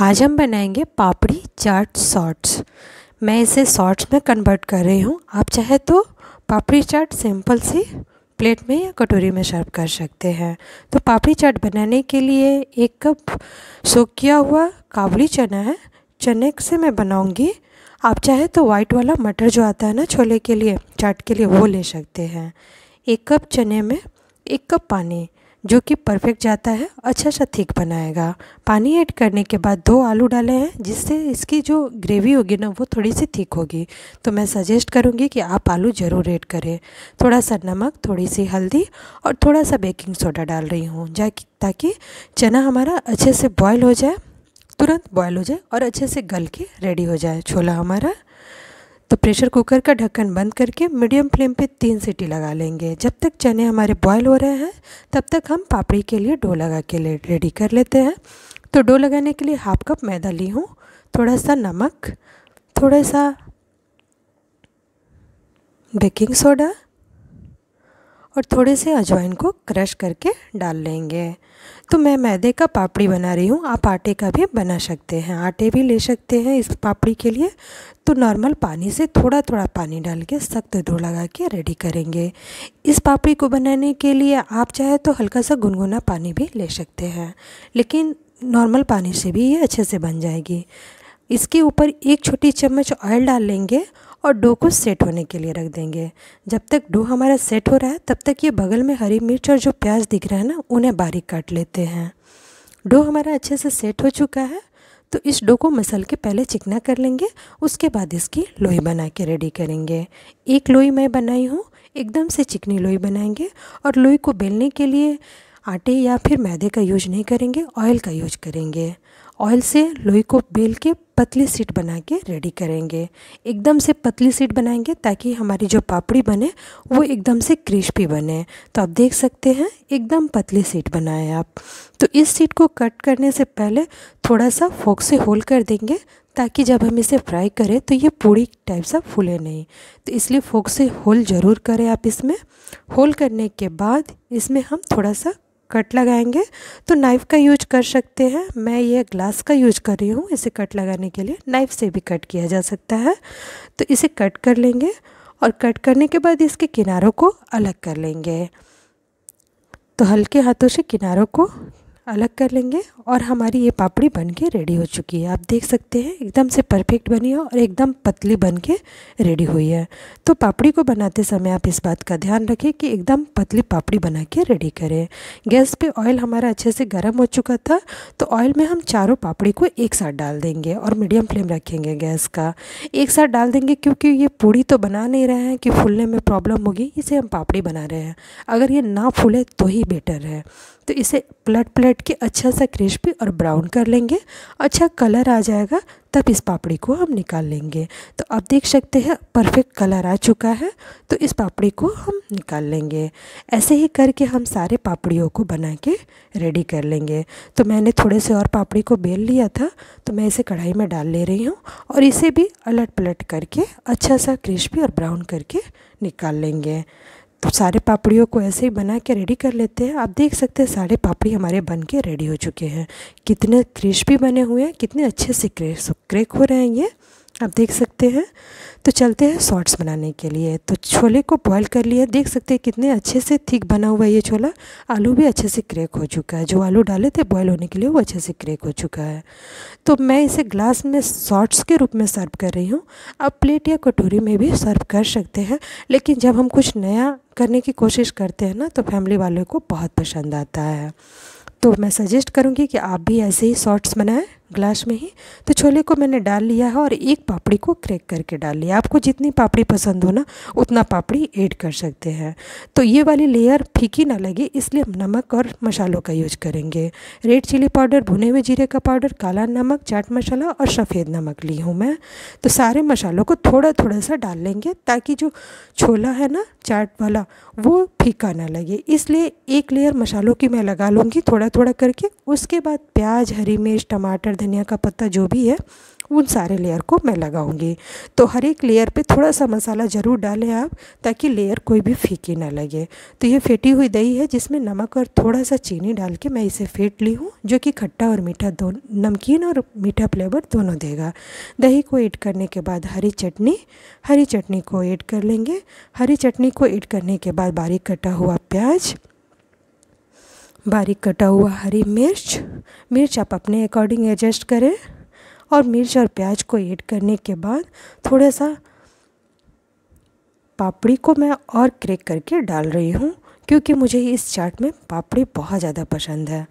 आज हम बनाएंगे पापड़ी चाट सॉट्स मैं इसे सॉट्स में कन्वर्ट कर रही हूँ आप चाहे तो पापड़ी चाट सिंपल सी प्लेट में या कटोरी में सर्व कर सकते हैं तो पापड़ी चाट बनाने के लिए एक कप सोख किया हुआ काबुली चना है चने से मैं बनाऊँगी आप चाहे तो वाइट वाला मटर जो आता है ना छोले के लिए चाट के लिए वो ले सकते हैं एक कप चने में एक कप पानी जो कि परफेक्ट जाता है अच्छा सा थिक बनाएगा पानी ऐड करने के बाद दो आलू डाले हैं जिससे इसकी जो ग्रेवी होगी ना वो थोड़ी सी थिक होगी तो मैं सजेस्ट करूँगी कि आप आलू ज़रूर ऐड करें थोड़ा सा नमक थोड़ी सी हल्दी और थोड़ा सा बेकिंग सोडा डाल रही हूँ ताकि चना हमारा अच्छे से बॉयल हो जाए तुरंत बॉयल हो जाए और अच्छे से गल के रेडी हो जाए छोला हमारा तो प्रेशर कुकर का ढक्कन बंद करके मीडियम फ्लेम पे तीन सीटी लगा लेंगे जब तक चने हमारे बॉयल हो रहे हैं तब तक हम पापड़ी के लिए डो लगा के रेडी कर लेते हैं तो डो लगाने के लिए हाफ कप मैदा ली हूँ थोड़ा सा नमक थोड़ा सा बेकिंग सोडा और थोड़े से अजवाइन को क्रश करके डाल लेंगे तो मैं मैदे का पापड़ी बना रही हूँ आप आटे का भी बना सकते हैं आटे भी ले सकते हैं इस पापड़ी के लिए तो नॉर्मल पानी से थोड़ा थोड़ा पानी डाल के सख्त धो लगा के रेडी करेंगे इस पापड़ी को बनाने के लिए आप चाहे तो हल्का सा गुनगुना पानी भी ले सकते हैं लेकिन नॉर्मल पानी से भी ये अच्छे से बन जाएगी इसके ऊपर एक छोटी चम्मच ऑयल डाल लेंगे और डो को सेट होने के लिए रख देंगे जब तक डो हमारा सेट हो रहा है तब तक ये बगल में हरी मिर्च और जो प्याज दिख रहा है ना उन्हें बारीक काट लेते हैं डो हमारा अच्छे से सेट हो चुका है तो इस डो को मसल के पहले चिकना कर लेंगे उसके बाद इसकी लोई बना के रेडी करेंगे एक लोई मैं बनाई हूँ एकदम से चिकनी लोई बनाएंगे और लोई को बेलने के लिए आटे या फिर मैदे का यूज नहीं करेंगे ऑयल का यूज करेंगे ऑयल से लोई को बेल के पतली सीट बना के रेडी करेंगे एकदम से पतली सीट बनाएंगे ताकि हमारी जो पापड़ी बने वो एकदम से क्रिस्पी बने तो आप देख सकते हैं एकदम पतली सीट बनाए आप तो इस सीट को कट करने से पहले थोड़ा सा फोक से होल कर देंगे ताकि जब हम इसे फ्राई करें तो ये पूरी टाइप सा फूले नहीं तो इसलिए फोक से होल ज़रूर करें आप इसमें होल करने के बाद इसमें हम थोड़ा सा कट लगाएंगे तो नाइफ़ का यूज कर सकते हैं मैं ये ग्लास का यूज कर रही हूँ इसे कट लगाने के लिए नाइफ़ से भी कट किया जा सकता है तो इसे कट कर लेंगे और कट करने के बाद इसके किनारों को अलग कर लेंगे तो हल्के हाथों से किनारों को अलग कर लेंगे और हमारी ये पापड़ी बन के रेडी हो चुकी है आप देख सकते हैं एकदम से परफेक्ट बनी है और एकदम पतली बन के रेडी हुई है तो पापड़ी को बनाते समय आप इस बात का ध्यान रखें कि एकदम पतली पापड़ी बना के रेडी करें गैस पे ऑयल हमारा अच्छे से गर्म हो चुका था तो ऑयल में हम चारों पापड़ी को एक साथ डाल देंगे और मीडियम फ्लेम रखेंगे गैस का एक साथ डाल देंगे क्योंकि ये पूड़ी तो बना नहीं रहे हैं कि फूलने में प्रॉब्लम होगी इसे हम पापड़ी बना रहे हैं अगर ये ना फूले तो ही बेटर है तो इसे पलट पलट के अच्छा सा क्रिस्पी और ब्राउन कर लेंगे अच्छा कलर आ जाएगा तब इस पापड़ी को हम निकाल लेंगे तो आप देख सकते हैं परफेक्ट कलर आ चुका है तो इस पापड़ी को हम निकाल लेंगे ऐसे ही करके हम सारे पापड़ियों को बना के रेडी कर लेंगे तो मैंने थोड़े से और पापड़ी को बेल लिया था तो मैं इसे कढ़ाई में डाल ले रही हूँ और इसे भी अलट पलट करके अच्छा सा क्रिस्पी और ब्राउन करके निकाल लेंगे तो सारे पापड़ियों को ऐसे ही बना के रेडी कर लेते हैं आप देख सकते हैं सारे पापड़ी हमारे बन के रेडी हो चुके हैं कितने क्रिस्पी बने हुए हैं कितने अच्छे से क्रेक हो रहे हैं ये आप देख सकते हैं तो चलते हैं शॉर्ट्स बनाने के लिए तो छोले को बॉईल कर लिया देख सकते हैं कितने अच्छे से थिक बना हुआ है ये छोला आलू भी अच्छे से क्रैक हो चुका है जो आलू डाले थे बॉईल होने के लिए वो अच्छे से क्रैक हो चुका है तो मैं इसे ग्लास में शॉर्ट्स के रूप में सर्व कर रही हूँ आप प्लेट या कटोरी में भी सर्व कर सकते हैं लेकिन जब हम कुछ नया करने की कोशिश करते हैं ना तो फैमिली वालों को बहुत पसंद आता है तो मैं सजेस्ट करूँगी कि आप भी ऐसे ही शॉर्ट्स बनाएँ ग्लास में ही तो छोले को मैंने डाल लिया है और एक पापड़ी को क्रैक करके डाल लिया आपको जितनी पापड़ी पसंद हो ना उतना पापड़ी ऐड कर सकते हैं तो ये वाली लेयर फीकी ना लगे इसलिए हम नमक और मसालों का यूज करेंगे रेड चिली पाउडर भुने हुए जीरे का पाउडर काला नमक चाट मसाला और सफ़ेद नमक ली हूँ मैं तो सारे मसालों को थोड़ा थोड़ा सा डाल लेंगे ताकि जो छोला है ना चाट वाला वो फीका ना लगे इसलिए एक लेयर मसालों की मैं लगा लूँगी थोड़ा थोड़ा करके उसके बाद प्याज हरी मिर्च टमाटर लेयर धनिया का पत्ता जो भी है उन सारे लेयर को मैं लगाऊंगी तो हर एक लेयर पे थोड़ा सा मसाला ज़रूर डालें आप ताकि लेयर कोई भी फीकी ना लगे तो ये फेटी हुई दही है जिसमें नमक और थोड़ा सा चीनी डाल के मैं इसे फेंट ली हूँ जो कि खट्टा और मीठा दो नमकीन और मीठा फ्लेवर दोनों देगा दही को ऐड करने के बाद हरी चटनी हरी चटनी को ऐड कर लेंगे हरी चटनी को ऐड करने के बाद बारीक कटा हुआ प्याज बारीक कटा हुआ हरी मिर्च मिर्च आप अपने अकॉर्डिंग एडजस्ट करें और मिर्च और प्याज को ऐड करने के बाद थोड़ा सा पापड़ी को मैं और क्रेक करके डाल रही हूँ क्योंकि मुझे इस चाट में पापड़ी बहुत ज़्यादा पसंद है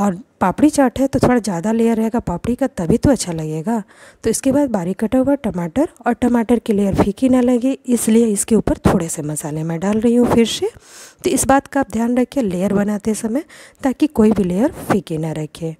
और पापड़ी चाट है तो थोड़ा ज़्यादा लेयर रहेगा पापड़ी का तभी तो अच्छा लगेगा तो इसके बाद बारीक कटा हुआ टमाटर और टमाटर की लेयर फीकी ना लगे इसलिए इसके ऊपर थोड़े से मसाले मैं डाल रही हूँ फिर से तो इस बात का आप ध्यान रखिए लेयर बनाते समय ताकि कोई भी लेयर फीकी ना रखे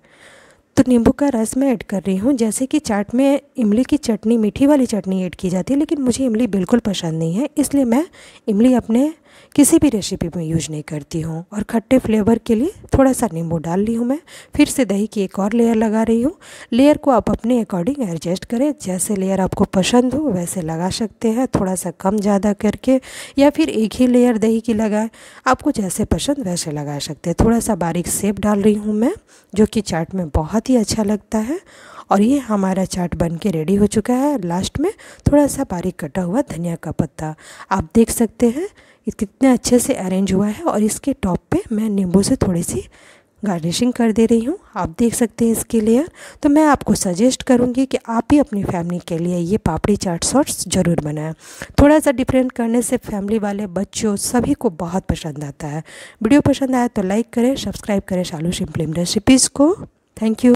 तो नींबू का रस मैं ऐड कर रही हूँ जैसे कि चाट में इमली की चटनी मीठी वाली चटनी ऐड की जाती है लेकिन मुझे इमली बिल्कुल पसंद नहीं है इसलिए मैं इमली अपने किसी भी रेसिपी में यूज नहीं करती हूँ और खट्टे फ्लेवर के लिए थोड़ा सा नींबू डाल ली हूँ मैं फिर से दही की एक और लेयर लगा रही हूँ लेयर को आप अपने अकॉर्डिंग एडजस्ट करें जैसे लेयर आपको पसंद हो वैसे लगा सकते हैं थोड़ा सा कम ज़्यादा करके या फिर एक ही लेयर दही की लगाए आपको जैसे पसंद वैसे लगा सकते हैं थोड़ा सा बारीक सेब डाल रही हूँ मैं जो कि चाट में बहुत ही अच्छा लगता है और ये हमारा चाट बन के रेडी हो चुका है लास्ट में थोड़ा सा बारीक कटा हुआ धनिया का पत्ता आप देख सकते हैं कितने अच्छे से अरेंज हुआ है और इसके टॉप पे मैं नींबू से थोड़ी सी गार्निशिंग कर दे रही हूँ आप देख सकते हैं इसके लिए तो मैं आपको सजेस्ट करूँगी कि आप ही अपनी फैमिली के लिए ये पापड़ी चाट सॉस ज़रूर बनाएं थोड़ा सा डिफरेंट करने से फैमिली वाले बच्चों सभी को बहुत पसंद आता है वीडियो पसंद आया तो लाइक करें सब्सक्राइब करें शालू सिंपलिम रेसिपीज़ को थैंक यू